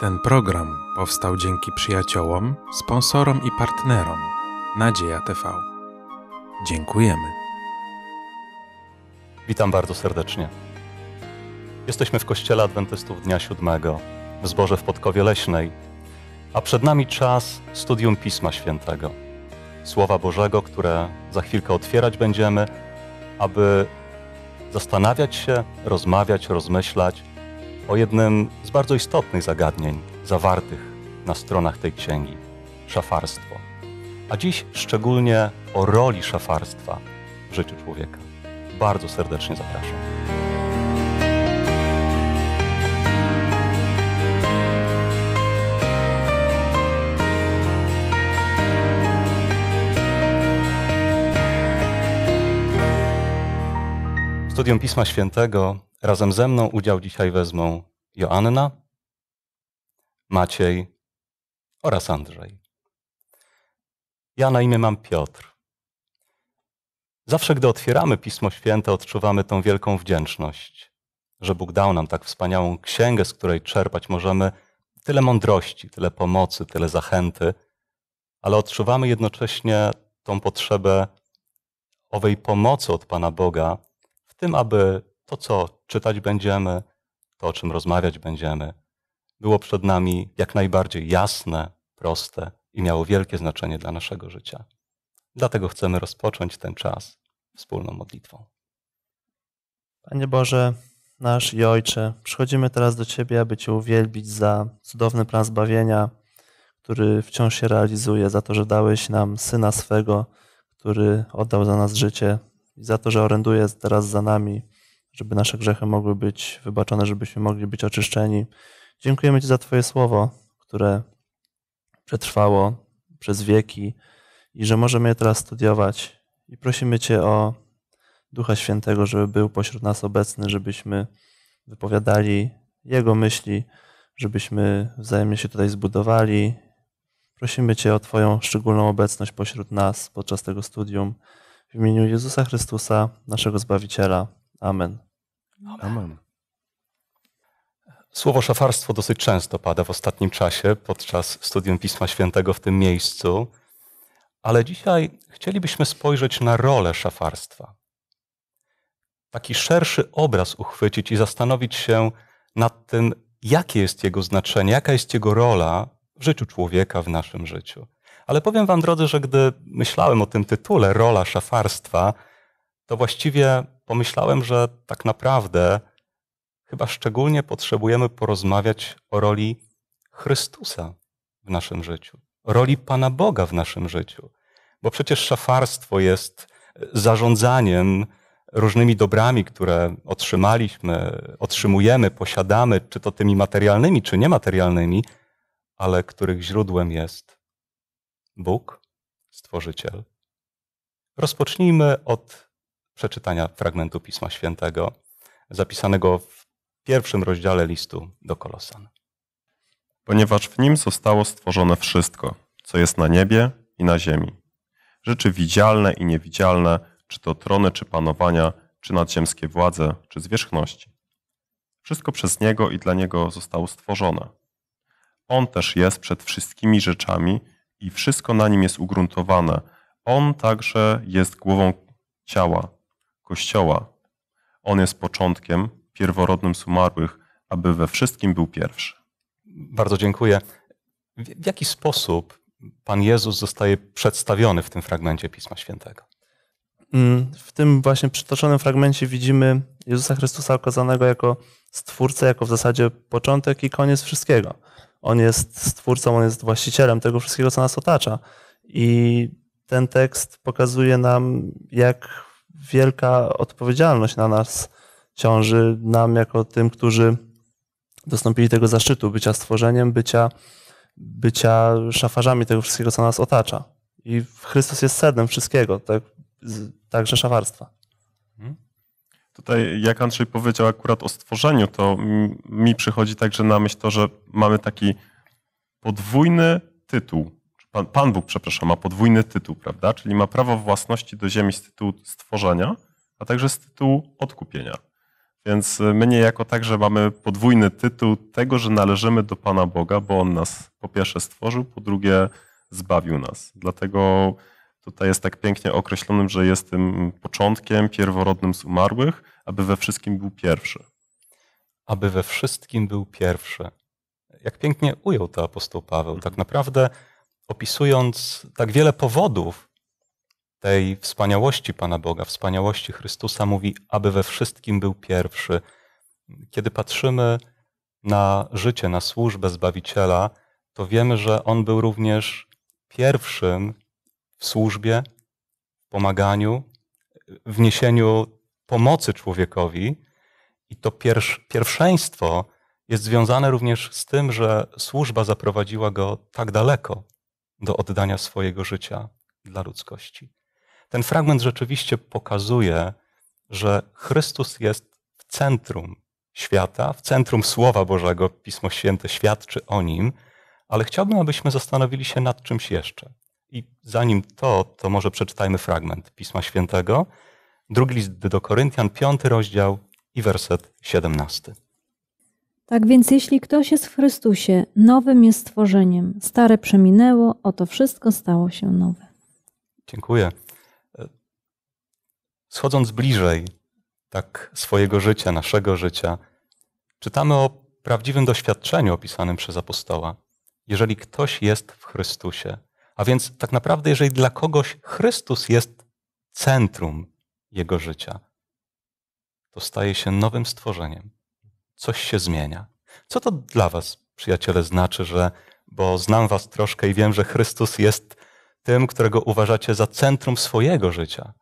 Ten program powstał dzięki przyjaciołom, sponsorom i partnerom Nadzieja TV. Dziękujemy. Witam bardzo serdecznie. Jesteśmy w Kościele Adwentystów Dnia Siódmego, w zborze w Podkowie Leśnej, a przed nami czas studium Pisma Świętego, Słowa Bożego, które za chwilkę otwierać będziemy, aby zastanawiać się, rozmawiać, rozmyślać o jednym z bardzo istotnych zagadnień zawartych na stronach tej księgi szafarstwo. A dziś szczególnie o roli szafarstwa w życiu człowieka. Bardzo serdecznie zapraszam. Studium Pisma Świętego Razem ze mną udział dzisiaj wezmą Joanna, Maciej oraz Andrzej. Ja na imię mam Piotr. Zawsze, gdy otwieramy Pismo Święte, odczuwamy tą wielką wdzięczność, że Bóg dał nam tak wspaniałą księgę, z której czerpać możemy tyle mądrości, tyle pomocy, tyle zachęty, ale odczuwamy jednocześnie tą potrzebę owej pomocy od Pana Boga w tym, aby to, co czytać będziemy, to, o czym rozmawiać będziemy, było przed nami jak najbardziej jasne, proste i miało wielkie znaczenie dla naszego życia. Dlatego chcemy rozpocząć ten czas wspólną modlitwą. Panie Boże, nasz i Ojcze, przychodzimy teraz do Ciebie, aby Cię uwielbić za cudowny plan zbawienia, który wciąż się realizuje, za to, że dałeś nam Syna swego, który oddał za nas życie i za to, że oręduje teraz za nami żeby nasze grzechy mogły być wybaczone, żebyśmy mogli być oczyszczeni. Dziękujemy Ci za Twoje słowo, które przetrwało przez wieki i że możemy je teraz studiować. I prosimy Cię o Ducha Świętego, żeby był pośród nas obecny, żebyśmy wypowiadali Jego myśli, żebyśmy wzajemnie się tutaj zbudowali. Prosimy Cię o Twoją szczególną obecność pośród nas podczas tego studium. W imieniu Jezusa Chrystusa, naszego Zbawiciela. Amen. Amen. Słowo szafarstwo dosyć często pada w ostatnim czasie podczas studium Pisma Świętego w tym miejscu, ale dzisiaj chcielibyśmy spojrzeć na rolę szafarstwa. Taki szerszy obraz uchwycić i zastanowić się nad tym, jakie jest jego znaczenie, jaka jest jego rola w życiu człowieka, w naszym życiu. Ale powiem Wam, drodzy, że gdy myślałem o tym tytule, rola szafarstwa, to właściwie pomyślałem, że tak naprawdę chyba szczególnie potrzebujemy porozmawiać o roli Chrystusa w naszym życiu, o roli Pana Boga w naszym życiu. Bo przecież szafarstwo jest zarządzaniem różnymi dobrami, które otrzymaliśmy, otrzymujemy, posiadamy, czy to tymi materialnymi, czy niematerialnymi, ale których źródłem jest Bóg, Stworzyciel. Rozpocznijmy od przeczytania fragmentu Pisma Świętego zapisanego w pierwszym rozdziale listu do Kolosan. Ponieważ w nim zostało stworzone wszystko, co jest na niebie i na ziemi. Rzeczy widzialne i niewidzialne, czy to trony, czy panowania, czy nadziemskie władze, czy zwierzchności. Wszystko przez Niego i dla Niego zostało stworzone. On też jest przed wszystkimi rzeczami i wszystko na Nim jest ugruntowane. On także jest głową ciała, Kościoła. On jest początkiem, pierworodnym z umarłych, aby we wszystkim był pierwszy. Bardzo dziękuję. W jaki sposób Pan Jezus zostaje przedstawiony w tym fragmencie Pisma Świętego? Mm, w tym właśnie przytoczonym fragmencie widzimy Jezusa Chrystusa okazanego jako stwórcę, jako w zasadzie początek i koniec wszystkiego. On jest stwórcą, on jest właścicielem tego wszystkiego, co nas otacza. I ten tekst pokazuje nam, jak wielka odpowiedzialność na nas ciąży, nam jako tym, którzy dostąpili tego zaszczytu bycia stworzeniem, bycia, bycia szafarzami tego wszystkiego, co nas otacza. I Chrystus jest sednem wszystkiego, tak, także szafarstwa. Mhm. Tutaj, jak Andrzej powiedział akurat o stworzeniu, to mi przychodzi także na myśl to, że mamy taki podwójny tytuł Pan, Pan Bóg, przepraszam, ma podwójny tytuł, prawda? Czyli ma prawo własności do ziemi z tytułu stworzenia, a także z tytułu odkupienia. Więc my niejako także mamy podwójny tytuł tego, że należymy do Pana Boga, bo On nas po pierwsze stworzył, po drugie zbawił nas. Dlatego tutaj jest tak pięknie określonym, że jest tym początkiem pierworodnym z umarłych, aby we wszystkim był pierwszy. Aby we wszystkim był pierwszy. Jak pięknie ujął to apostoł Paweł. Tak naprawdę opisując tak wiele powodów tej wspaniałości Pana Boga, wspaniałości Chrystusa, mówi, aby we wszystkim był pierwszy. Kiedy patrzymy na życie, na służbę Zbawiciela, to wiemy, że On był również pierwszym w służbie, w pomaganiu, w niesieniu pomocy człowiekowi. I to pierwszeństwo jest związane również z tym, że służba zaprowadziła go tak daleko, do oddania swojego życia dla ludzkości. Ten fragment rzeczywiście pokazuje, że Chrystus jest w centrum świata, w centrum Słowa Bożego. Pismo Święte świadczy o nim, ale chciałbym, abyśmy zastanowili się nad czymś jeszcze. I zanim to, to może przeczytajmy fragment Pisma Świętego. Drugi list do Koryntian, piąty rozdział i werset siedemnasty. Tak więc jeśli ktoś jest w Chrystusie, nowym jest stworzeniem. Stare przeminęło, oto wszystko stało się nowe. Dziękuję. E, schodząc bliżej tak swojego życia, naszego życia, czytamy o prawdziwym doświadczeniu opisanym przez apostoła. Jeżeli ktoś jest w Chrystusie, a więc tak naprawdę, jeżeli dla kogoś Chrystus jest centrum jego życia, to staje się nowym stworzeniem coś się zmienia. Co to dla Was, przyjaciele, znaczy, że, bo znam Was troszkę i wiem, że Chrystus jest tym, którego uważacie za centrum swojego życia.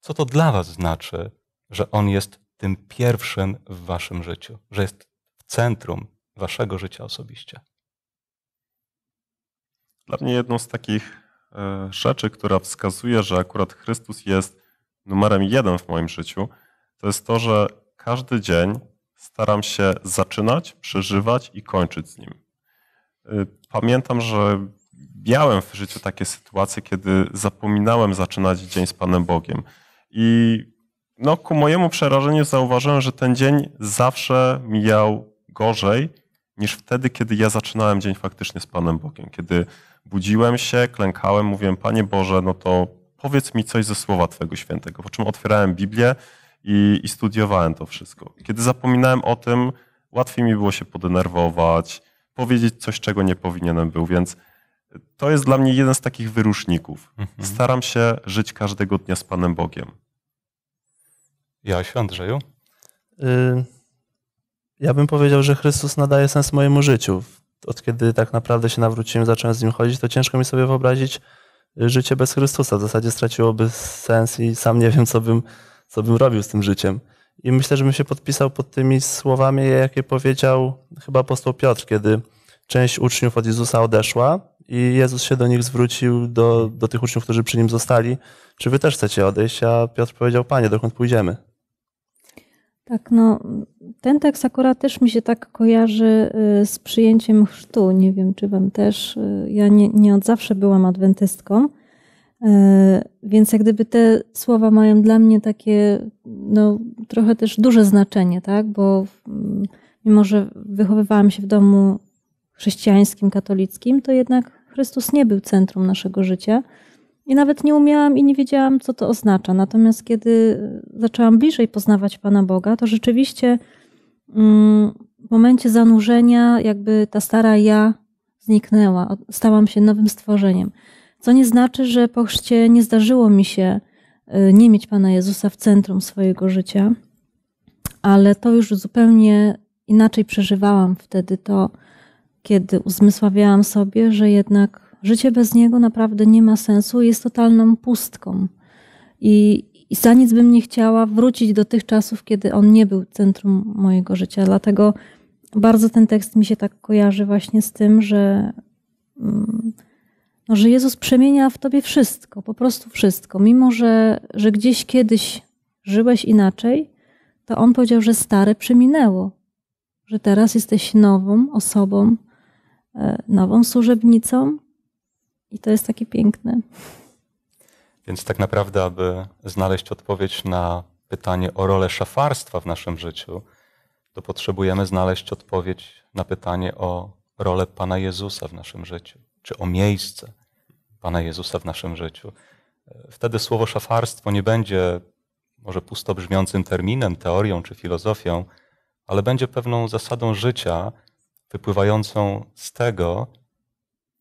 Co to dla Was znaczy, że On jest tym pierwszym w Waszym życiu, że jest w centrum Waszego życia osobiście? Dla mnie jedną z takich e, rzeczy, która wskazuje, że akurat Chrystus jest numerem jeden w moim życiu, to jest to, że każdy dzień staram się zaczynać, przeżywać i kończyć z nim. Y, pamiętam, że miałem w życiu takie sytuacje, kiedy zapominałem zaczynać dzień z Panem Bogiem. I no, ku mojemu przerażeniu zauważyłem, że ten dzień zawsze mijał gorzej niż wtedy, kiedy ja zaczynałem dzień faktycznie z Panem Bogiem. Kiedy budziłem się, klękałem, mówiłem, Panie Boże, no to powiedz mi coś ze słowa Twojego świętego. Po czym otwierałem Biblię, i, i studiowałem to wszystko. Kiedy zapominałem o tym, łatwiej mi było się podenerwować, powiedzieć coś, czego nie powinienem był, więc to jest dla mnie jeden z takich wyróżników. Mhm. Staram się żyć każdego dnia z Panem Bogiem. Ja Andrzeju? Y ja bym powiedział, że Chrystus nadaje sens mojemu życiu. Od kiedy tak naprawdę się nawróciłem, zacząłem z Nim chodzić, to ciężko mi sobie wyobrazić y, życie bez Chrystusa. W zasadzie straciłoby sens i sam nie wiem, co bym co bym robił z tym życiem. I myślę, że bym się podpisał pod tymi słowami, jakie powiedział chyba apostoł Piotr, kiedy część uczniów od Jezusa odeszła i Jezus się do nich zwrócił, do, do tych uczniów, którzy przy nim zostali. Czy wy też chcecie odejść? A Piotr powiedział, panie, dokąd pójdziemy? Tak, no ten tekst akurat też mi się tak kojarzy y, z przyjęciem chrztu. Nie wiem, czy wam też. Y, ja nie, nie od zawsze byłam adwentystką, E, więc jak gdyby te słowa mają dla mnie takie no, trochę też duże znaczenie, tak? bo mm, mimo, że wychowywałam się w domu chrześcijańskim, katolickim, to jednak Chrystus nie był centrum naszego życia. I nawet nie umiałam i nie wiedziałam, co to oznacza. Natomiast kiedy zaczęłam bliżej poznawać Pana Boga, to rzeczywiście mm, w momencie zanurzenia, jakby ta stara ja zniknęła, stałam się nowym stworzeniem. Co nie znaczy, że po chrzcie nie zdarzyło mi się y, nie mieć Pana Jezusa w centrum swojego życia, ale to już zupełnie inaczej przeżywałam wtedy to, kiedy uzmysławiałam sobie, że jednak życie bez Niego naprawdę nie ma sensu, jest totalną pustką. I, I za nic bym nie chciała wrócić do tych czasów, kiedy On nie był centrum mojego życia. Dlatego bardzo ten tekst mi się tak kojarzy właśnie z tym, że. Mm, no, że Jezus przemienia w tobie wszystko, po prostu wszystko. Mimo, że, że gdzieś kiedyś żyłeś inaczej, to on powiedział, że stare przeminęło, że teraz jesteś nową osobą, e, nową służebnicą i to jest takie piękne. Więc tak naprawdę, aby znaleźć odpowiedź na pytanie o rolę szafarstwa w naszym życiu, to potrzebujemy znaleźć odpowiedź na pytanie o rolę Pana Jezusa w naszym życiu, czy o miejsce, Pana Jezusa w naszym życiu. E, wtedy słowo szafarstwo nie będzie może pusto brzmiącym terminem, teorią czy filozofią, ale będzie pewną zasadą życia wypływającą z tego,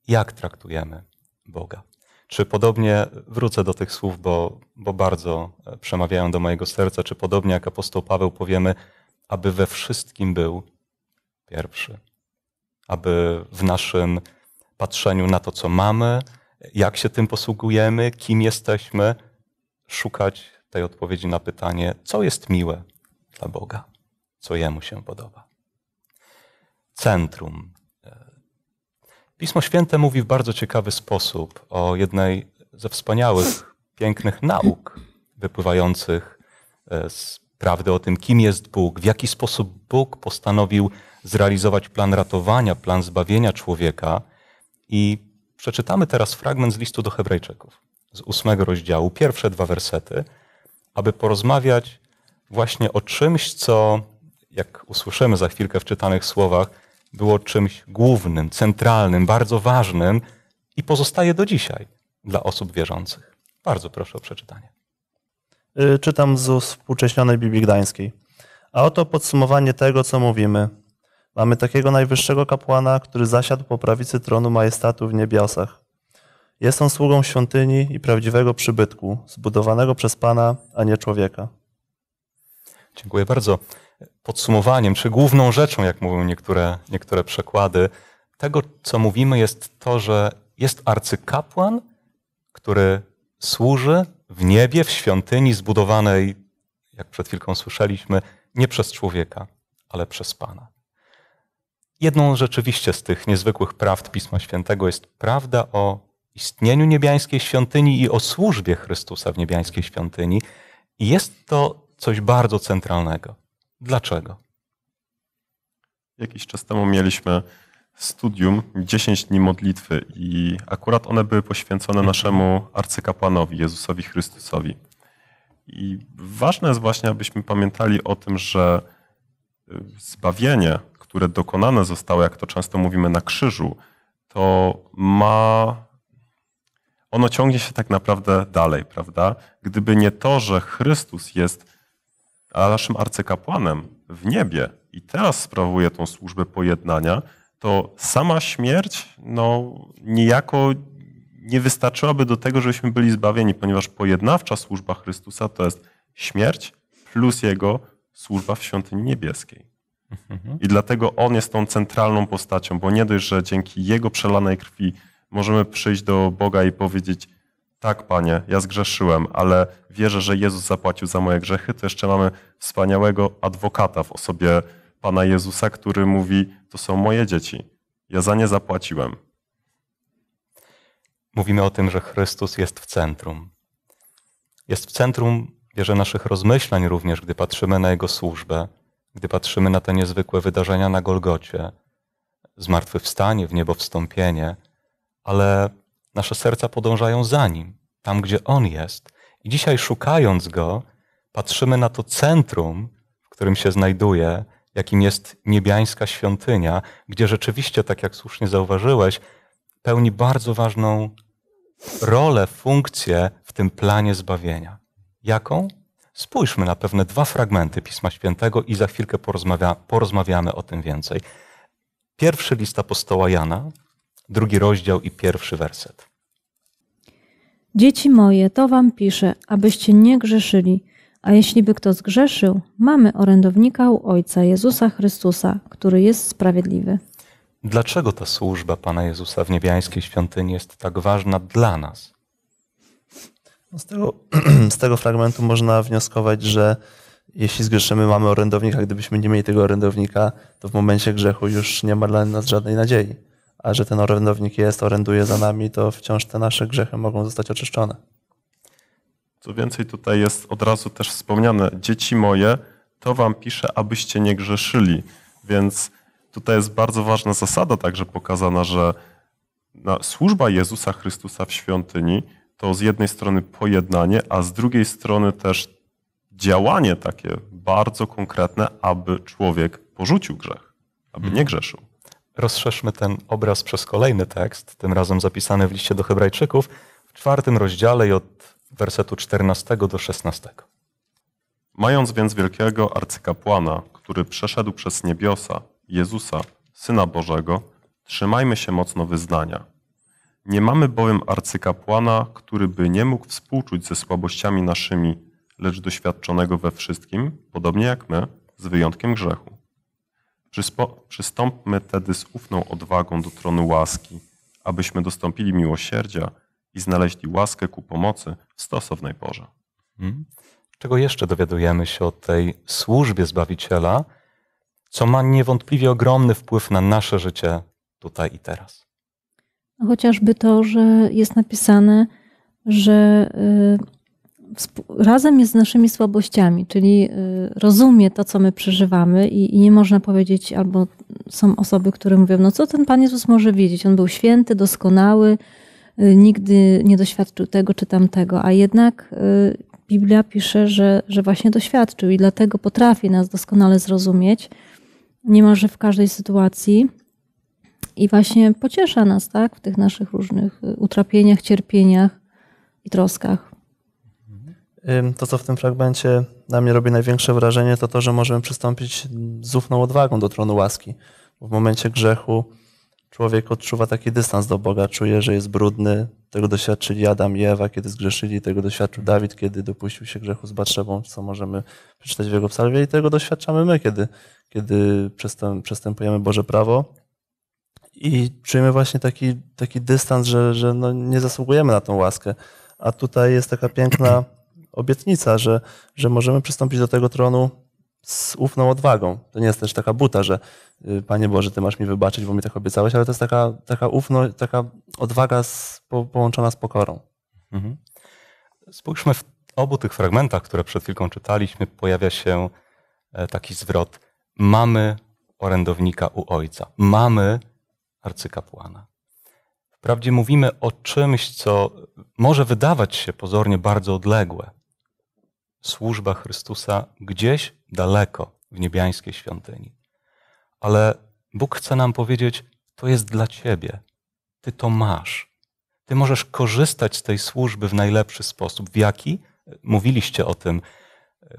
jak traktujemy Boga. Czy podobnie, wrócę do tych słów, bo, bo bardzo e, przemawiają do mojego serca, czy podobnie jak apostoł Paweł powiemy, aby we wszystkim był pierwszy, aby w naszym patrzeniu na to, co mamy, jak się tym posługujemy, kim jesteśmy, szukać tej odpowiedzi na pytanie, co jest miłe dla Boga, co Jemu się podoba. Centrum. Pismo Święte mówi w bardzo ciekawy sposób o jednej ze wspaniałych, pięknych nauk wypływających e, z prawdy o tym, kim jest Bóg, w jaki sposób Bóg postanowił zrealizować plan ratowania, plan zbawienia człowieka i Przeczytamy teraz fragment z listu do Hebrajczyków, z ósmego rozdziału, pierwsze dwa wersety, aby porozmawiać właśnie o czymś, co, jak usłyszymy za chwilkę w czytanych słowach, było czymś głównym, centralnym, bardzo ważnym i pozostaje do dzisiaj dla osób wierzących. Bardzo proszę o przeczytanie. Y, czytam z współcześnionej Biblii Gdańskiej. A oto podsumowanie tego, co mówimy. Mamy takiego najwyższego kapłana, który zasiadł po prawicy tronu majestatu w niebiosach. Jest on sługą świątyni i prawdziwego przybytku, zbudowanego przez Pana, a nie człowieka. Dziękuję bardzo. Podsumowaniem, czy główną rzeczą, jak mówią niektóre, niektóre przekłady, tego, co mówimy, jest to, że jest arcykapłan, który służy w niebie, w świątyni zbudowanej, jak przed chwilką słyszeliśmy, nie przez człowieka, ale przez Pana. Jedną rzeczywiście z tych niezwykłych prawd Pisma Świętego jest prawda o istnieniu niebiańskiej świątyni i o służbie Chrystusa w niebiańskiej świątyni. I jest to coś bardzo centralnego. Dlaczego? Jakiś czas temu mieliśmy studium 10 dni modlitwy i akurat one były poświęcone mhm. naszemu arcykapłanowi, Jezusowi Chrystusowi. I ważne jest właśnie, abyśmy pamiętali o tym, że y, zbawienie które dokonane zostały, jak to często mówimy, na krzyżu, to ma. Ono ciągnie się tak naprawdę dalej, prawda? Gdyby nie to, że Chrystus jest naszym arcykapłanem w niebie i teraz sprawuje tą służbę pojednania, to sama śmierć no, niejako nie wystarczyłaby do tego, żebyśmy byli zbawieni, ponieważ pojednawcza służba Chrystusa to jest śmierć plus jego służba w świątyni niebieskiej. Mhm. I dlatego on jest tą centralną postacią, bo nie dość, że dzięki jego przelanej krwi możemy przyjść do Boga i powiedzieć: Tak, panie, ja zgrzeszyłem, ale wierzę, że Jezus zapłacił za moje grzechy. To jeszcze mamy wspaniałego adwokata w osobie pana Jezusa, który mówi: To są moje dzieci. Ja za nie zapłaciłem. Mówimy o tym, że Chrystus jest w centrum. Jest w centrum, wierzę, naszych rozmyślań również, gdy patrzymy na Jego służbę gdy patrzymy na te niezwykłe wydarzenia na Golgocie, zmartwychwstanie, w niebo wstąpienie, ale nasze serca podążają za Nim, tam gdzie On jest. I dzisiaj szukając Go, patrzymy na to centrum, w którym się znajduje, jakim jest niebiańska świątynia, gdzie rzeczywiście, tak jak słusznie zauważyłeś, pełni bardzo ważną rolę, funkcję w tym planie zbawienia. Jaką? Spójrzmy na pewne dwa fragmenty Pisma Świętego i za chwilkę porozmawia, porozmawiamy o tym więcej. Pierwszy list apostoła Jana, drugi rozdział i pierwszy werset. Dzieci moje, to wam piszę, abyście nie grzeszyli. A jeśli by kto zgrzeszył, mamy orędownika u Ojca Jezusa Chrystusa, który jest sprawiedliwy. Dlaczego ta służba Pana Jezusa w niebiańskiej świątyni jest tak ważna dla nas? No z, tego, z tego fragmentu można wnioskować, że jeśli zgrzeszymy, mamy orędownika. Gdybyśmy nie mieli tego orędownika, to w momencie grzechu już nie ma dla nas żadnej nadziei. A że ten orędownik jest, oręduje za nami, to wciąż te nasze grzechy mogą zostać oczyszczone. Co więcej, tutaj jest od razu też wspomniane: Dzieci moje, to wam piszę, abyście nie grzeszyli. Więc tutaj jest bardzo ważna zasada także pokazana, że służba Jezusa Chrystusa w świątyni to z jednej strony pojednanie, a z drugiej strony też działanie takie bardzo konkretne, aby człowiek porzucił grzech, aby nie mhm. grzeszył. Rozszerzmy ten obraz przez kolejny tekst, tym razem zapisany w liście do Hebrajczyków, w czwartym rozdziale i od wersetu 14 do 16. Mając więc wielkiego arcykapłana, który przeszedł przez niebiosa, Jezusa, Syna Bożego, trzymajmy się mocno wyznania nie mamy bowiem arcykapłana, który by nie mógł współczuć ze słabościami naszymi, lecz doświadczonego we wszystkim, podobnie jak my, z wyjątkiem grzechu. Przystąpmy tedy z ufną odwagą do tronu łaski, abyśmy dostąpili miłosierdzia i znaleźli łaskę ku pomocy w stosownej porze. Hmm? Czego jeszcze dowiadujemy się o tej służbie Zbawiciela, co ma niewątpliwie ogromny wpływ na nasze życie tutaj i teraz? Chociażby to, że jest napisane, że y, razem jest z naszymi słabościami, czyli y, rozumie to, co my przeżywamy, i, i, nie można powiedzieć, albo są osoby, które mówią: No, co ten Pan Jezus może wiedzieć? On był święty, doskonały, y, nigdy nie doświadczył tego czy tamtego, a jednak Biblia pisze, że, że właśnie doświadczył i dlatego potrafi nas doskonale zrozumieć, niemalże w każdej sytuacji. I właśnie pociesza nas, tak, w tych naszych różnych y, utrapieniach, cierpieniach i troskach. To, co w tym fragmencie na mnie robi największe wrażenie, to to, że możemy przystąpić z ufną odwagą do tronu łaski. Bo w momencie grzechu człowiek odczuwa taki dystans do Boga, czuje, że jest brudny. Tego doświadczyli Adam i Ewa, kiedy zgrzeszyli, tego doświadczył Dawid, kiedy dopuścił się grzechu z Batrzebą, co możemy przeczytać w jego psalmie i tego doświadczamy my, kiedy, kiedy przystępujemy Boże prawo i czujemy właśnie taki, taki dystans, że, że no nie zasługujemy na tą łaskę. A tutaj jest taka piękna obietnica, że, że możemy przystąpić do tego tronu z ufną odwagą. To nie jest też taka buta, że y, Panie Boże, Ty masz mi wybaczyć, bo mi tak obiecałeś, ale to jest taka, taka ufność, taka odwaga z, po, połączona z pokorą. Mhm. Spójrzmy, w obu tych fragmentach, które przed chwilką czytaliśmy, pojawia się e, taki zwrot. Mamy orędownika u Ojca. Mamy arcykapłana. Wprawdzie mówimy o czymś, co może wydawać się pozornie bardzo odległe. Służba Chrystusa gdzieś daleko w niebiańskiej świątyni. Ale Bóg chce nam powiedzieć: To jest dla ciebie. Ty to masz. Ty możesz korzystać z tej służby w najlepszy sposób. W jaki? Mówiliście o tym,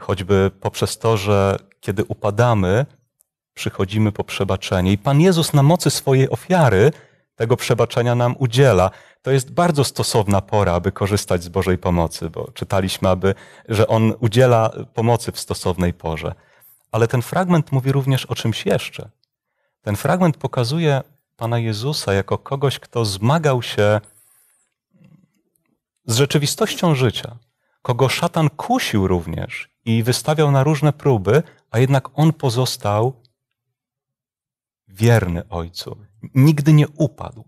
choćby poprzez to, że kiedy upadamy, przychodzimy po przebaczenie. I Pan Jezus na mocy swojej ofiary tego przebaczenia nam udziela. To jest bardzo stosowna pora, aby korzystać z Bożej pomocy, bo czytaliśmy, aby, że On udziela pomocy w stosownej porze. Ale ten fragment mówi również o czymś jeszcze. Ten fragment pokazuje Pana Jezusa jako kogoś, kto zmagał się z rzeczywistością życia, kogo szatan kusił również i wystawiał na różne próby, a jednak on pozostał wierny Ojcu, nigdy nie upadł.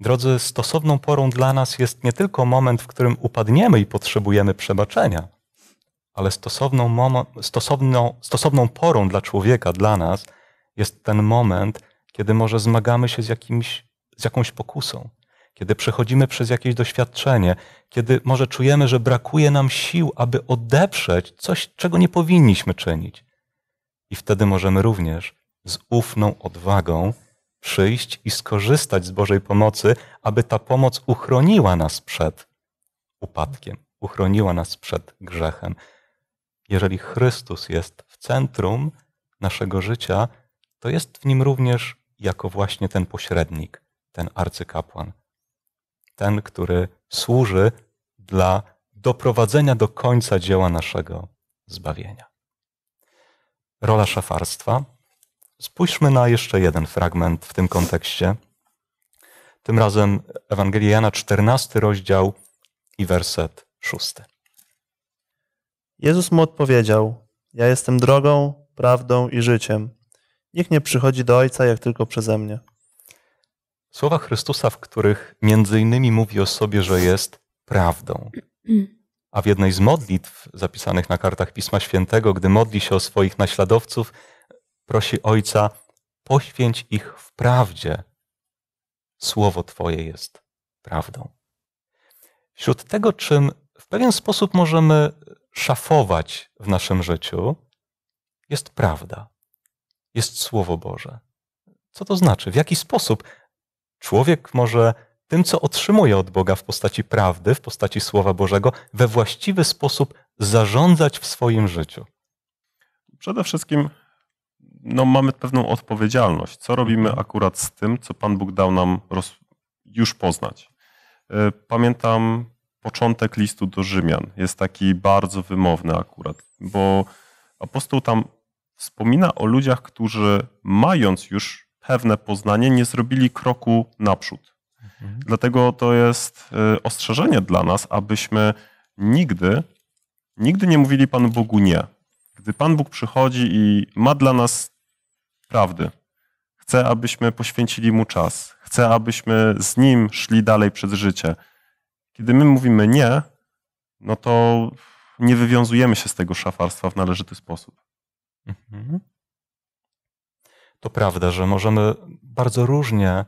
Drodzy, stosowną porą dla nas jest nie tylko moment, w którym upadniemy i potrzebujemy przebaczenia, ale stosowną, mom- stosowną, stosowną porą dla człowieka, dla nas, jest ten moment, kiedy może zmagamy się z, jakimś, z jakąś pokusą, kiedy przechodzimy przez jakieś doświadczenie, kiedy może czujemy, że brakuje nam sił, aby odeprzeć coś, czego nie powinniśmy czynić. I wtedy możemy również z ufną odwagą przyjść i skorzystać z Bożej pomocy, aby ta pomoc uchroniła nas przed upadkiem, uchroniła nas przed grzechem. Jeżeli Chrystus jest w centrum naszego życia, to jest w nim również jako właśnie ten pośrednik, ten arcykapłan, ten, który służy dla doprowadzenia do końca dzieła naszego zbawienia. Rola szafarstwa Spójrzmy na jeszcze jeden fragment w tym kontekście. Tym razem Ewangelia Jana, 14 rozdział i werset 6. Jezus mu odpowiedział: Ja jestem drogą, prawdą i życiem. Nikt nie przychodzi do Ojca jak tylko przeze mnie. Słowa Chrystusa, w których między innymi mówi o sobie, że jest prawdą. A w jednej z modlitw zapisanych na kartach Pisma Świętego, gdy modli się o swoich naśladowców, prosi Ojca, poświęć ich w prawdzie. Słowo Twoje jest prawdą. Wśród tego, czym w pewien sposób możemy szafować w naszym życiu, jest prawda, jest Słowo Boże. Co to znaczy? W jaki sposób człowiek może tym, co otrzymuje od Boga w postaci prawdy, w postaci Słowa Bożego, we właściwy sposób zarządzać w swoim życiu? Przede wszystkim no, mamy pewną odpowiedzialność. Co robimy mhm. akurat z tym, co Pan Bóg dał nam roz, już poznać? E, pamiętam początek listu do Rzymian. Jest taki bardzo wymowny akurat, bo apostoł tam wspomina o ludziach, którzy mając już pewne poznanie, nie zrobili kroku naprzód. Mhm. Dlatego to jest e, ostrzeżenie dla nas, abyśmy nigdy, nigdy nie mówili Panu Bogu nie. Gdy Pan Bóg przychodzi i ma dla nas prawdy. Chcę, abyśmy poświęcili mu czas. Chcę, abyśmy z nim szli dalej przez życie. Kiedy my mówimy nie, no to nie wywiązujemy się z tego szafarstwa w należyty sposób. Mhm. To prawda, że możemy bardzo różnie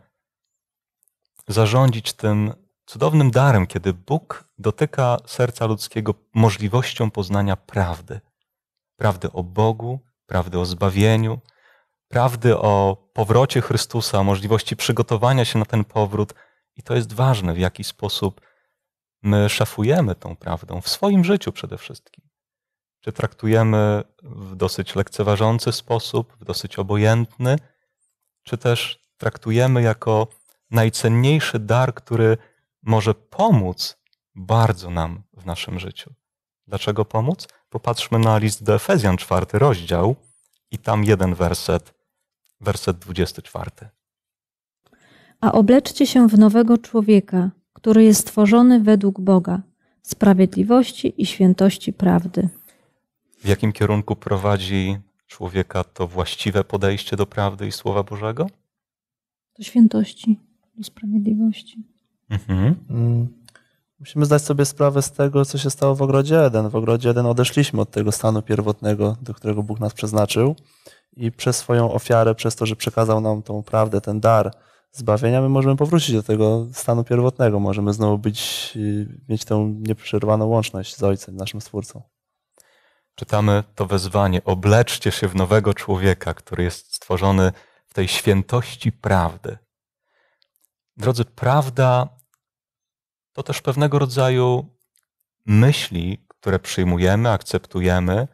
zarządzić tym cudownym darem, kiedy Bóg dotyka serca ludzkiego możliwością poznania prawdy. Prawdy o Bogu, prawdy o zbawieniu, prawdy o powrocie Chrystusa, możliwości przygotowania się na ten powrót. I to jest ważne, w jaki sposób my szafujemy tą prawdą w swoim życiu przede wszystkim. Czy traktujemy w dosyć lekceważący sposób, w dosyć obojętny, czy też traktujemy jako najcenniejszy dar, który może pomóc bardzo nam w naszym życiu. Dlaczego pomóc? Popatrzmy na list do Efezjan, czwarty rozdział i tam jeden werset werset 24. A obleczcie się w nowego człowieka, który jest stworzony według Boga, sprawiedliwości i świętości prawdy. W jakim kierunku prowadzi człowieka to właściwe podejście do prawdy i Słowa Bożego? Do świętości, do sprawiedliwości. Mhm. Mm. Musimy zdać sobie sprawę z tego, co się stało w ogrodzie Eden. W ogrodzie Eden odeszliśmy od tego stanu pierwotnego, do którego Bóg nas przeznaczył i przez swoją ofiarę, przez to, że przekazał nam tą prawdę, ten dar zbawienia, my możemy powrócić do tego stanu pierwotnego. Możemy znowu być, y, mieć tę nieprzerwaną łączność z Ojcem, naszym Stwórcą. Czytamy to wezwanie: obleczcie się w nowego człowieka, który jest stworzony w tej świętości prawdy. Drodzy, prawda to też pewnego rodzaju myśli, które przyjmujemy, akceptujemy,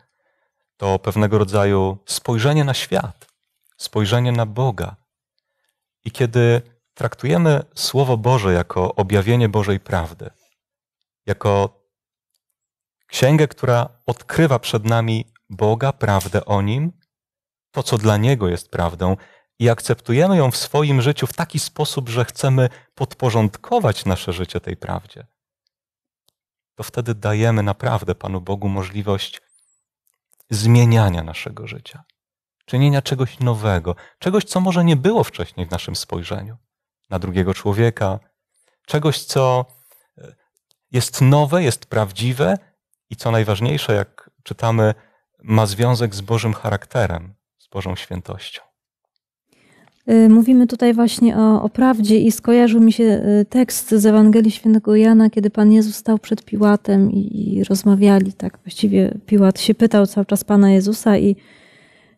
to pewnego rodzaju spojrzenie na świat, spojrzenie na Boga. I kiedy traktujemy Słowo Boże jako objawienie Bożej prawdy, jako księgę, która odkrywa przed nami Boga, prawdę o Nim, to co dla Niego jest prawdą, i akceptujemy ją w swoim życiu w taki sposób, że chcemy podporządkować nasze życie tej prawdzie, to wtedy dajemy naprawdę Panu Bogu możliwość zmieniania naszego życia, czynienia czegoś nowego, czegoś, co może nie było wcześniej w naszym spojrzeniu na drugiego człowieka, czegoś, co e, jest nowe, jest prawdziwe i co najważniejsze, jak czytamy, ma związek z Bożym charakterem, z Bożą świętością. Y, mówimy tutaj właśnie o, o, prawdzie i skojarzył mi się y, tekst z Ewangelii Świętego Jana, kiedy Pan Jezus stał przed Piłatem i, i rozmawiali. Tak właściwie Piłat się pytał cały czas Pana Jezusa i,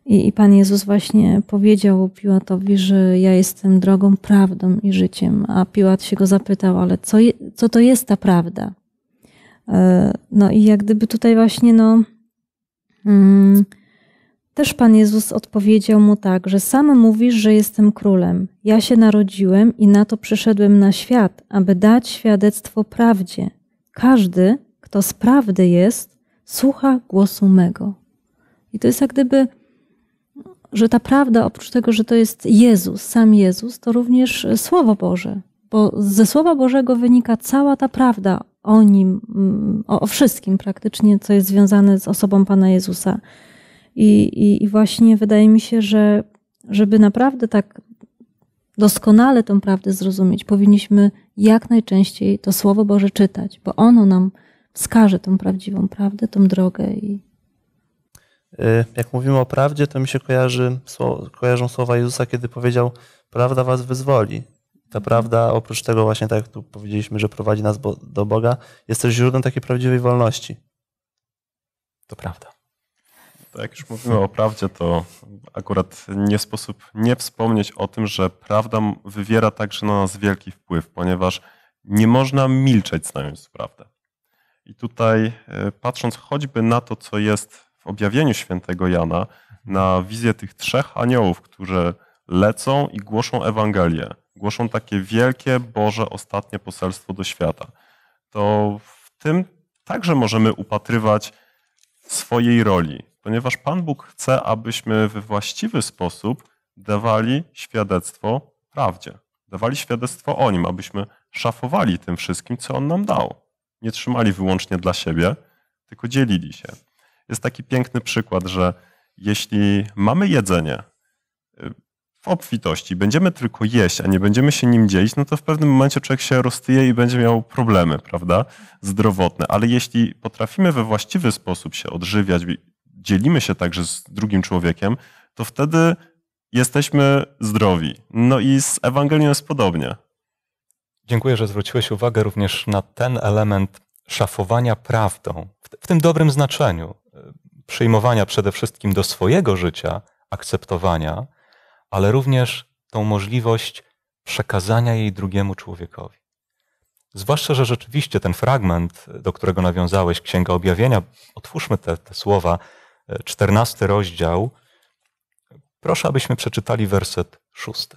i, i, Pan Jezus właśnie powiedział Piłatowi, że ja jestem drogą, prawdą i życiem. A Piłat się go zapytał, ale co, co to jest ta prawda? Y, no i jak gdyby tutaj właśnie no... Mm, też Pan Jezus odpowiedział mu tak, że sam mówisz, że jestem królem. Ja się narodziłem i na to przyszedłem na świat, aby dać świadectwo prawdzie. Każdy, kto z prawdy jest, słucha głosu mego. I to jest jak gdyby, że ta prawda, oprócz tego, że to jest Jezus, sam Jezus, to również Słowo Boże, bo ze Słowa Bożego wynika cała ta prawda o nim, mm, o, o wszystkim praktycznie, co jest związane z osobą Pana Jezusa i, i, i właśnie wydaje mi się, że żeby naprawdę tak doskonale tą prawdę zrozumieć, powinniśmy jak najczęściej to Słowo Boże czytać, bo ono nam wskaże tą prawdziwą prawdę, tą drogę. I... E, jak mówimy o prawdzie, to mi się kojarzy, kojarzą słowa Jezusa, kiedy powiedział: Prawda was wyzwoli. Ta prawda, oprócz tego, właśnie tak jak tu powiedzieliśmy, że prowadzi nas do Boga, jest też źródłem takiej prawdziwej wolności. To prawda jak już mówimy o prawdzie, to akurat nie sposób nie wspomnieć o tym, że prawda wywiera także na nas wielki wpływ, ponieważ nie można milczeć znając prawdę. I tutaj e, patrząc choćby na to, co jest w objawieniu świętego Jana, na wizję tych trzech aniołów, którzy lecą i głoszą Ewangelię, głoszą takie wielkie Boże ostatnie poselstwo do świata, to w tym także możemy upatrywać swojej roli, ponieważ Pan Bóg chce, abyśmy we właściwy sposób dawali świadectwo prawdzie, dawali świadectwo o Nim, abyśmy szafowali tym wszystkim, co On nam dał. Nie trzymali wyłącznie dla siebie, tylko dzielili się. Jest taki piękny przykład, że jeśli mamy jedzenie y, w obfitości, będziemy tylko jeść, a nie będziemy się nim dzielić, no to w pewnym momencie człowiek się roztyje i będzie miał problemy, prawda, zdrowotne. Ale jeśli potrafimy we właściwy sposób się odżywiać, dzielimy się także z drugim człowiekiem, to wtedy jesteśmy zdrowi. No i z Ewangelią jest podobnie. Dziękuję, że zwróciłeś uwagę również na ten element szafowania prawdą, w tym dobrym znaczeniu, y, przyjmowania przede wszystkim do swojego życia, akceptowania, ale również tą możliwość przekazania jej drugiemu człowiekowi. Zwłaszcza, że rzeczywiście ten fragment, do którego nawiązałeś, Księga Objawienia, otwórzmy te, te słowa, 14 rozdział, proszę, abyśmy przeczytali werset 6.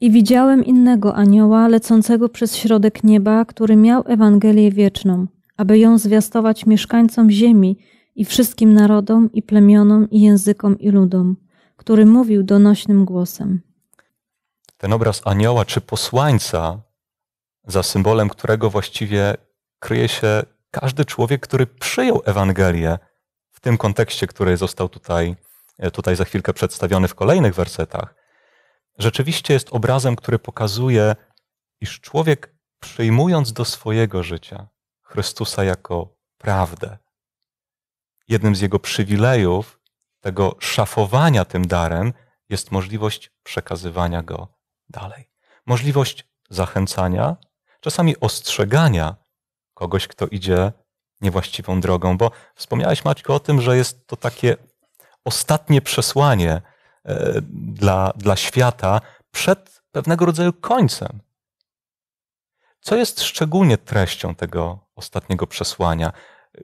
I widziałem innego anioła lecącego przez środek nieba, który miał Ewangelię wieczną, aby ją zwiastować mieszkańcom ziemi i wszystkim narodom i plemionom i językom i ludom, który mówił donośnym głosem. Ten obraz anioła czy posłańca, za symbolem którego właściwie kryje się każdy człowiek, który przyjął Ewangelię, tym kontekście, który został tutaj, e, tutaj za chwilkę przedstawiony w kolejnych wersetach, rzeczywiście jest obrazem, który pokazuje, iż człowiek przyjmując do swojego życia Chrystusa jako prawdę, jednym z jego przywilejów, tego szafowania tym darem, jest możliwość przekazywania go dalej. Możliwość zachęcania, czasami ostrzegania kogoś, kto idzie niewłaściwą drogą, bo wspomniałeś Maćku o tym, że jest to takie ostatnie przesłanie e, dla, dla świata przed pewnego rodzaju końcem. Co jest szczególnie treścią tego ostatniego przesłania?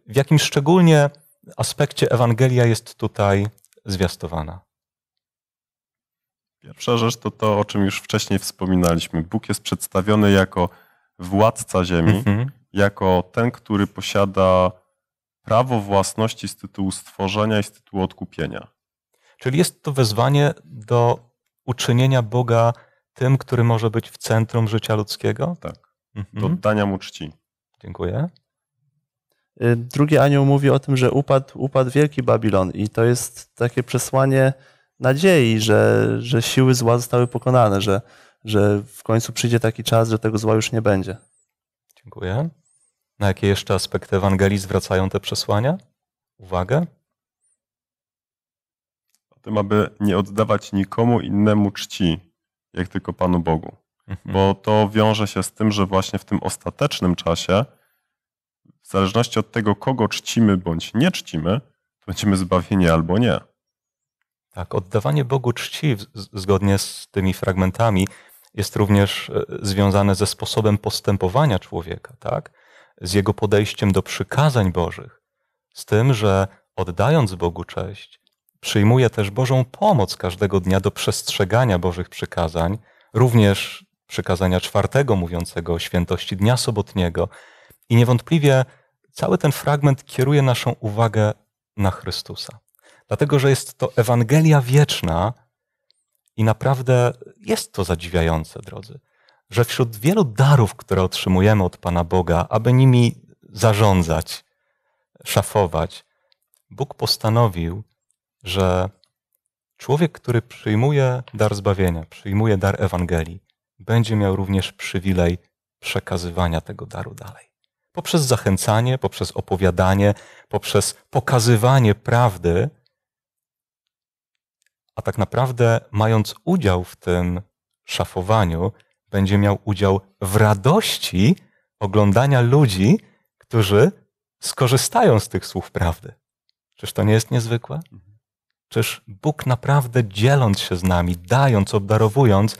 W jakim szczególnie aspekcie Ewangelia jest tutaj zwiastowana? Pierwsza rzecz to to, o czym już wcześniej wspominaliśmy. Bóg jest przedstawiony jako władca ziemi, mhm jako ten, który posiada prawo własności z tytułu stworzenia i z tytułu odkupienia. Czyli jest to wezwanie do uczynienia Boga tym, który może być w centrum życia ludzkiego? Tak. Mhm. Do oddania mu czci. Dziękuję. Y, drugi anioł mówi o tym, że upadł, upadł wielki Babilon, i to jest takie przesłanie nadziei, że, że siły zła zostały pokonane, że, że w końcu przyjdzie taki czas, że tego zła już nie będzie. Dziękuję. Na jakie jeszcze aspekty Ewangelii zwracają te przesłania? Uwagę? O tym, aby nie oddawać nikomu innemu czci, jak tylko Panu Bogu. Mhm. Bo to wiąże się z tym, że właśnie w tym ostatecznym czasie, w zależności od tego, kogo czcimy bądź nie czcimy, będziemy zbawieni albo nie. Tak, oddawanie Bogu czci zgodnie z tymi fragmentami jest również e, związane ze sposobem postępowania człowieka, tak? z jego podejściem do przykazań Bożych, z tym, że oddając Bogu cześć, przyjmuje też Bożą pomoc każdego dnia do przestrzegania Bożych przykazań, również przykazania czwartego mówiącego o świętości dnia sobotniego. I niewątpliwie cały ten fragment kieruje naszą uwagę na Chrystusa. Dlatego, że jest to Ewangelia wieczna i naprawdę jest to zadziwiające, drodzy że wśród wielu darów, które otrzymujemy od Pana Boga, aby nimi zarządzać, szafować, Bóg postanowił, że człowiek, który przyjmuje dar zbawienia, przyjmuje dar Ewangelii, będzie miał również przywilej przekazywania tego daru dalej. Poprzez zachęcanie, poprzez opowiadanie, poprzez pokazywanie prawdy, a tak naprawdę mając udział w tym szafowaniu, będzie miał udział w radości oglądania ludzi, którzy skorzystają z tych słów prawdy. Czyż to nie jest niezwykłe? Czyż Bóg naprawdę dzieląc się z nami, dając, obdarowując,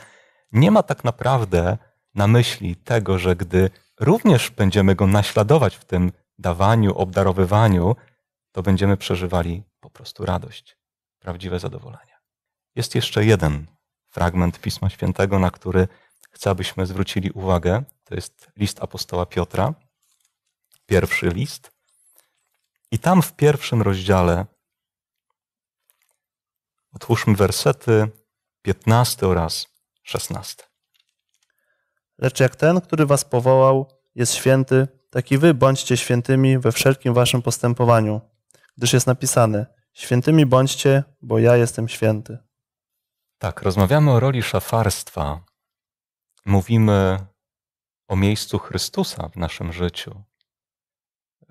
nie ma tak naprawdę na myśli tego, że gdy również będziemy go naśladować w tym dawaniu, obdarowywaniu, to będziemy przeżywali po prostu radość, prawdziwe zadowolenie. Jest jeszcze jeden fragment Pisma Świętego, na który chcę, abyśmy zwrócili uwagę. To jest list apostoła Piotra, pierwszy list. I tam w pierwszym rozdziale otwórzmy wersety 15 oraz 16. Lecz jak ten, który was powołał, jest święty, tak i wy bądźcie świętymi we wszelkim waszym postępowaniu, gdyż jest napisane: Świętymi bądźcie, bo ja jestem święty. Tak, rozmawiamy o roli szafarstwa mówimy o miejscu Chrystusa w naszym życiu,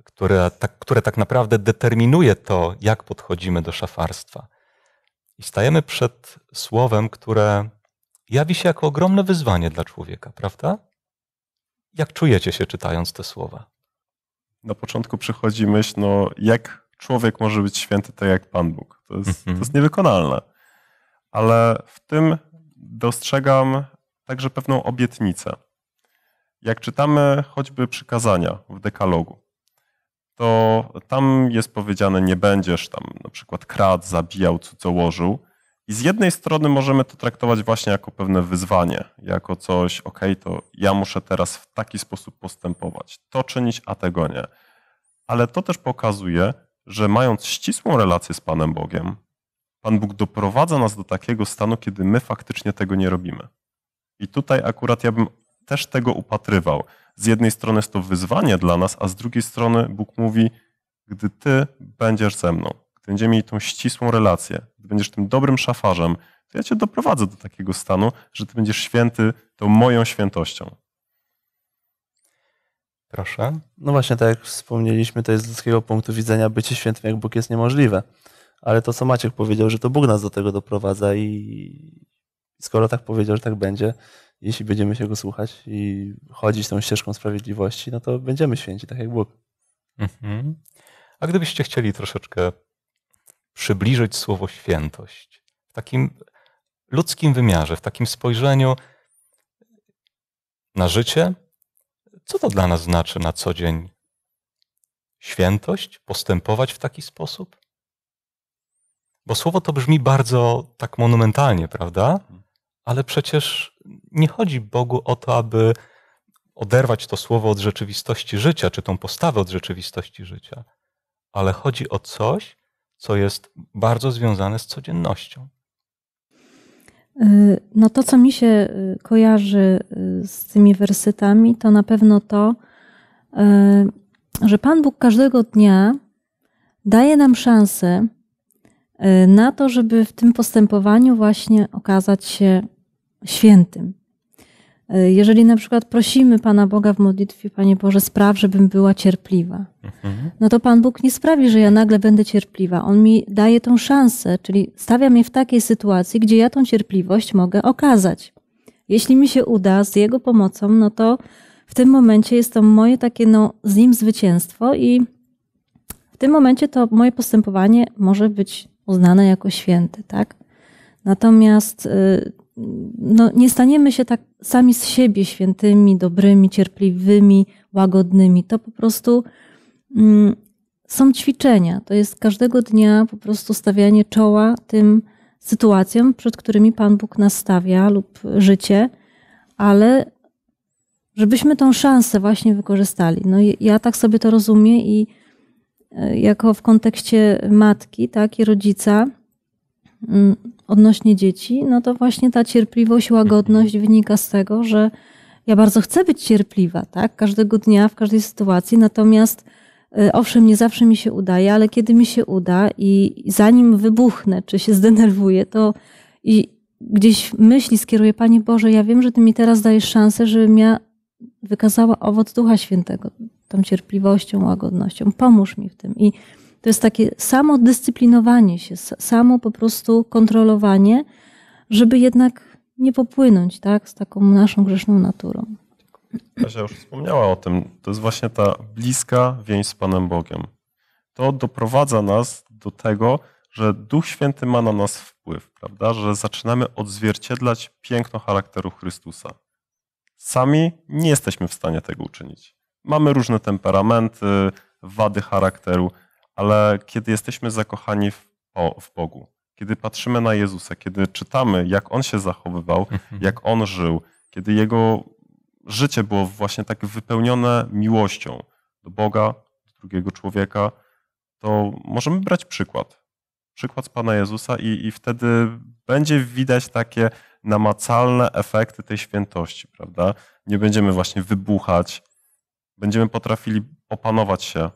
które tak, które tak naprawdę determinuje to, jak podchodzimy do szafarstwa. I stajemy przed słowem, które jawi się jako ogromne wyzwanie dla człowieka, prawda? Jak czujecie się czytając te słowa? Na początku przychodzi myśl, no jak człowiek może być święty tak jak Pan Bóg? To jest, mm -hmm. to jest mhm. niewykonalne. Ale w tym dostrzegam także pewną obietnicę. Jak czytamy choćby przykazania w dekalogu, to tam jest powiedziane nie będziesz tam na przykład krad, zabijał, cudzołożył. I z jednej strony możemy to traktować właśnie jako pewne wyzwanie, jako coś, ok, to ja muszę teraz w taki sposób postępować, to czynić, a tego nie. Ale to też pokazuje, że mając ścisłą relację z Panem Bogiem, Pan Bóg doprowadza nas do takiego stanu, kiedy my faktycznie tego nie robimy. I tutaj akurat ja bym też tego upatrywał. Z jednej strony jest to wyzwanie dla nas, a z drugiej strony Bóg mówi, gdy ty będziesz ze mną, gdy będziemy mieli tą ścisłą relację, gdy będziesz tym dobrym szafarzem, to ja cię doprowadzę do takiego stanu, że ty będziesz święty tą moją świętością. Proszę. No właśnie, tak jak wspomnieliśmy, to jest z ludzkiego punktu widzenia bycie świętym jak Bóg jest niemożliwe. Ale to, co Maciek powiedział, że to Bóg nas do tego doprowadza i skoro tak powiedział, że tak będzie, jeśli będziemy się go słuchać i chodzić tą ścieżką sprawiedliwości, no to będziemy święci, tak jak Bóg. Mhm. A gdybyście chcieli troszeczkę przybliżyć słowo świętość w takim ludzkim wymiarze, w takim spojrzeniu na życie, co to dla nas znaczy na co dzień świętość, postępować w taki sposób? Bo słowo to brzmi bardzo tak monumentalnie, prawda? Mhm ale przecież nie chodzi Bogu o to, aby oderwać to słowo od rzeczywistości życia, czy tą postawę od rzeczywistości życia, ale chodzi o coś, co jest bardzo związane z codziennością. Y, no to, co mi się y, kojarzy y, z tymi wersytami, to na pewno to, że Pan Bóg każdego dnia daje nam szansę na to, żeby w tym postępowaniu właśnie okazać się Świętym. E, jeżeli na przykład prosimy Pana Boga w modlitwie, Panie Boże, spraw, żebym była cierpliwa, mhm. no to Pan Bóg nie sprawi, że ja nagle będę cierpliwa. On mi daje tą szansę, czyli stawia mnie w takiej sytuacji, gdzie ja tą cierpliwość mogę okazać. Jeśli mi się uda z Jego pomocą, no to w tym momencie jest to moje takie no, z Nim zwycięstwo i w tym momencie to moje postępowanie może być uznane jako święte, tak? Natomiast y, no, nie staniemy się tak sami z siebie świętymi, dobrymi, cierpliwymi, łagodnymi. To po prostu mm, są ćwiczenia. To jest każdego dnia po prostu stawianie czoła tym sytuacjom, przed którymi Pan Bóg nas stawia lub życie, ale żebyśmy tą szansę właśnie wykorzystali. No, ja tak sobie to rozumiem i e, jako w kontekście matki, tak i rodzica, Mm, odnośnie dzieci, no to właśnie ta cierpliwość, łagodność mhm. wynika z tego, że ja bardzo chcę być cierpliwa, tak? Każdego dnia, w każdej sytuacji, natomiast y, owszem, nie zawsze mi się udaje, ale kiedy mi się uda i zanim wybuchnę, czy się zdenerwuję, to i gdzieś myśli skieruję, Panie Boże, ja wiem, że Ty mi teraz dajesz szansę, żebym ja wykazała owoc Ducha Świętego, tą cierpliwością, łagodnością. Pomóż mi w tym. I to jest takie samo dyscyplinowanie się, samo po prostu kontrolowanie, żeby jednak nie popłynąć tak, z taką naszą grzeszną naturą. Kasia już wspomniała o tym. To jest właśnie ta bliska więź z Panem Bogiem. To doprowadza nas do tego, że Duch Święty ma na nas wpływ, prawda? Że zaczynamy odzwierciedlać piękno charakteru Chrystusa. Sami nie jesteśmy w stanie tego uczynić. Mamy różne temperamenty, wady charakteru, ale kiedy jesteśmy zakochani w, o, w Bogu, kiedy patrzymy na Jezusa, kiedy czytamy, jak On się zachowywał, mhm. jak On żył, kiedy Jego życie było właśnie tak wypełnione miłością do Boga, do drugiego człowieka, to możemy brać przykład. Przykład z Pana Jezusa i, i wtedy będzie widać takie namacalne efekty tej świętości, prawda? Nie będziemy właśnie wybuchać, będziemy potrafili opanować się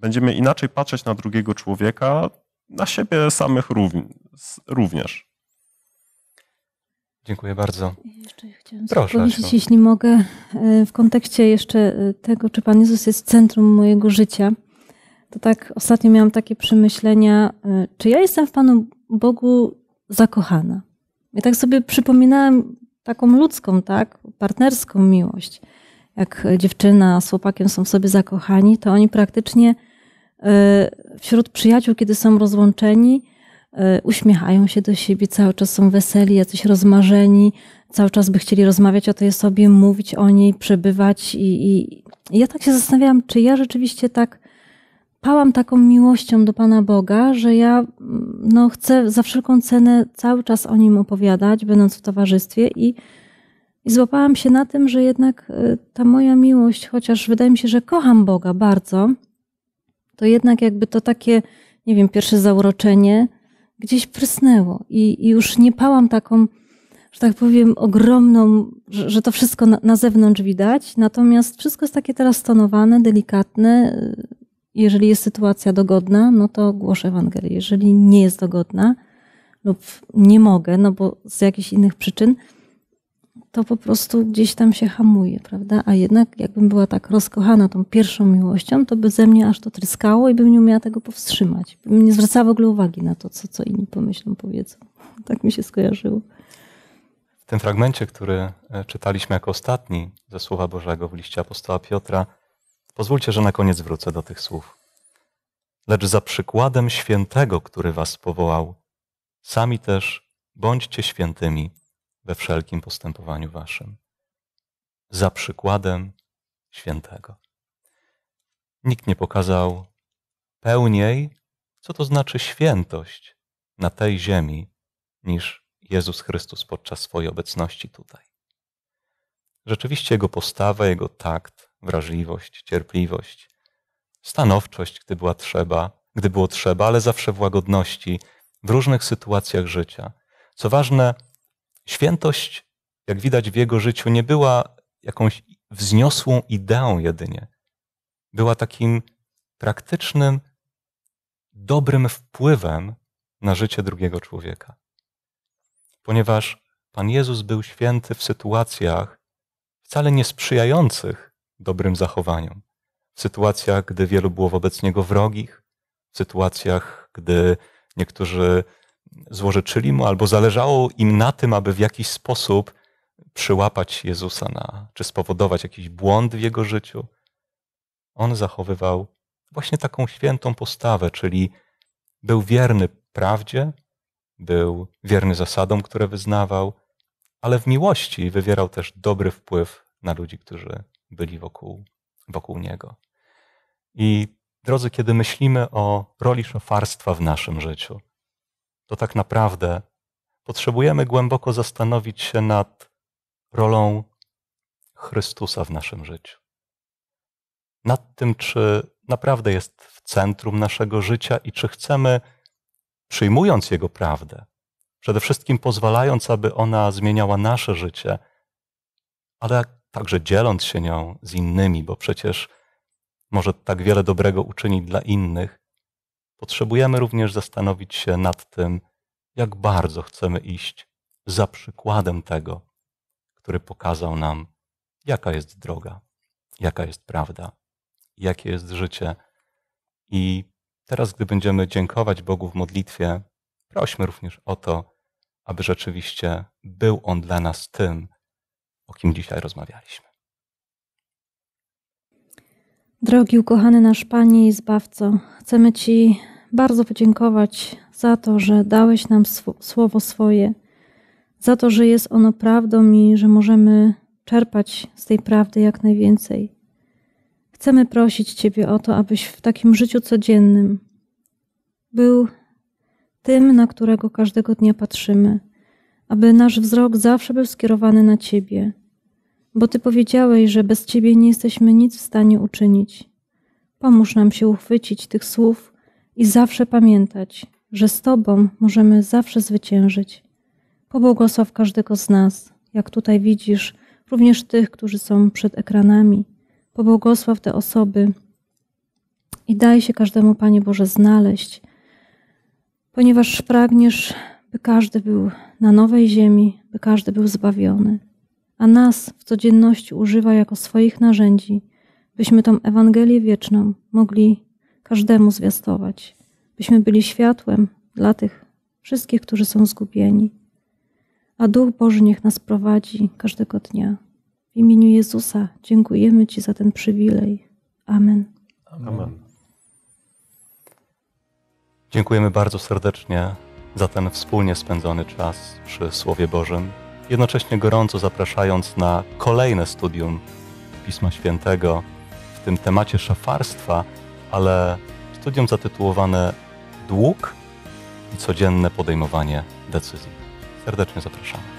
będziemy inaczej patrzeć na drugiego człowieka, na siebie samych również. Dziękuję bardzo. Jeszcze chciałam Proszę, powiedzieć, jeśli mogę, e, w kontekście jeszcze e, tego, czy Pan Jezus jest centrum mojego życia, to tak ostatnio miałam takie przemyślenia, e, czy ja jestem w Panu Bogu zakochana. I tak sobie przypominałam taką ludzką, tak, partnerską miłość. Jak dziewczyna z chłopakiem są w sobie zakochani, to oni praktycznie Y, wśród przyjaciół, kiedy są rozłączeni, y, uśmiechają się do siebie, cały czas są weseli, jacyś rozmarzeni, cały czas by chcieli rozmawiać o tej osobie, mówić o niej, przebywać. I, i ja tak się zastanawiałam, czy ja rzeczywiście tak pałam taką miłością do Pana Boga, że ja mm, no, chcę za wszelką cenę cały czas o Nim opowiadać, będąc w towarzystwie i i złapałam się na tym, że jednak y, ta moja miłość, chociaż wydaje mi się, że kocham Boga bardzo, to jednak jakby to takie, nie wiem, pierwsze zauroczenie gdzieś prysnęło i, i już nie pałam taką, że tak powiem, ogromną, że, że to wszystko na, na, zewnątrz widać, natomiast wszystko jest takie teraz stonowane, delikatne. Jeżeli jest sytuacja dogodna, no to głoszę Ewangelię. Jeżeli nie jest dogodna lub nie mogę, no bo z jakichś innych przyczyn, to po prostu gdzieś tam się hamuje, prawda? A jednak jakbym była tak rozkochana tą pierwszą miłością, to by ze mnie aż to tryskało i bym nie umiała tego powstrzymać. Bym nie zwracała w ogóle uwagi na to, co, co inni pomyślą, powiedzą. Tak mi się skojarzyło. W tym fragmencie, który e, czytaliśmy jako ostatni ze Słowa Bożego w liście apostoła Piotra, pozwólcie, że na koniec wrócę do tych słów. Lecz za przykładem świętego, który was powołał, sami też bądźcie świętymi we wszelkim postępowaniu waszym. Za przykładem świętego. Nikt nie pokazał pełniej, co to znaczy świętość na tej ziemi, niż Jezus Chrystus podczas swojej obecności tutaj. Rzeczywiście Jego postawa, Jego takt, wrażliwość, cierpliwość, stanowczość, gdy była trzeba, gdy było trzeba, ale zawsze w łagodności, w różnych sytuacjach życia. Co ważne, Świętość, jak widać w jego życiu, nie była jakąś wzniosłą ideą jedynie. Była takim praktycznym, dobrym wpływem na życie drugiego człowieka. Ponieważ Pan Jezus był święty w sytuacjach wcale niesprzyjających dobrym zachowaniom, w sytuacjach, gdy wielu było wobec niego wrogich, w sytuacjach, gdy niektórzy złożyczyli mu albo zależało im na tym, aby w jakiś sposób przyłapać Jezusa na, czy spowodować jakiś błąd w jego życiu, on zachowywał właśnie taką świętą postawę, czyli był wierny prawdzie, był wierny zasadom, które wyznawał, ale w miłości wywierał też dobry wpływ na ludzi, którzy byli wokół, wokół niego. I drodzy, kiedy myślimy o roli szofarstwa w naszym życiu, to tak naprawdę potrzebujemy głęboko zastanowić się nad rolą Chrystusa w naszym życiu. Nad tym, czy naprawdę jest w centrum naszego życia i czy chcemy, przyjmując Jego prawdę, przede wszystkim pozwalając, aby ona zmieniała nasze życie, ale także dzieląc się nią z innymi, bo przecież może tak wiele dobrego uczynić dla innych, potrzebujemy również zastanowić się nad tym, jak bardzo chcemy iść za przykładem tego, który pokazał nam, jaka jest droga, jaka jest prawda, jakie jest życie. I teraz, gdy będziemy dziękować Bogu w modlitwie, prośmy również o to, aby rzeczywiście był On dla nas tym, o kim dzisiaj rozmawialiśmy. Drogi ukochany nasz Panie i Zbawco, chcemy Ci bardzo podziękować za to, że dałeś nam sw słowo swoje, za to, że jest ono prawdą i że możemy czerpać z tej prawdy jak najwięcej. Chcemy prosić Ciebie o to, abyś w takim życiu codziennym był tym, na którego każdego dnia patrzymy, aby nasz wzrok zawsze był skierowany na Ciebie bo Ty powiedziałeś, że bez Ciebie nie jesteśmy nic w stanie uczynić. Pomóż nam się uchwycić tych słów i zawsze pamiętać, że z Tobą możemy zawsze zwyciężyć. Pobłogosław każdego z nas, jak tutaj widzisz, również tych, którzy są przed ekranami. Pobłogosław te osoby i daj się każdemu, Panie Boże, znaleźć, ponieważ pragniesz, by każdy był na nowej ziemi, by każdy był zbawiony a nas w codzienności używa jako swoich narzędzi, byśmy tą Ewangelię wieczną mogli każdemu zwiastować, byśmy byli światłem dla tych wszystkich, którzy są zgubieni. A Duch Boży niech nas prowadzi każdego dnia. W imieniu Jezusa dziękujemy Ci za ten przywilej. Amen. Amen. Dziękujemy bardzo serdecznie za ten wspólnie spędzony czas przy Słowie Bożym jednocześnie gorąco zapraszając na kolejne studium Pisma Świętego w tym temacie szafarstwa, ale studium zatytułowane Dług i codzienne podejmowanie decyzji. Serdecznie zapraszamy.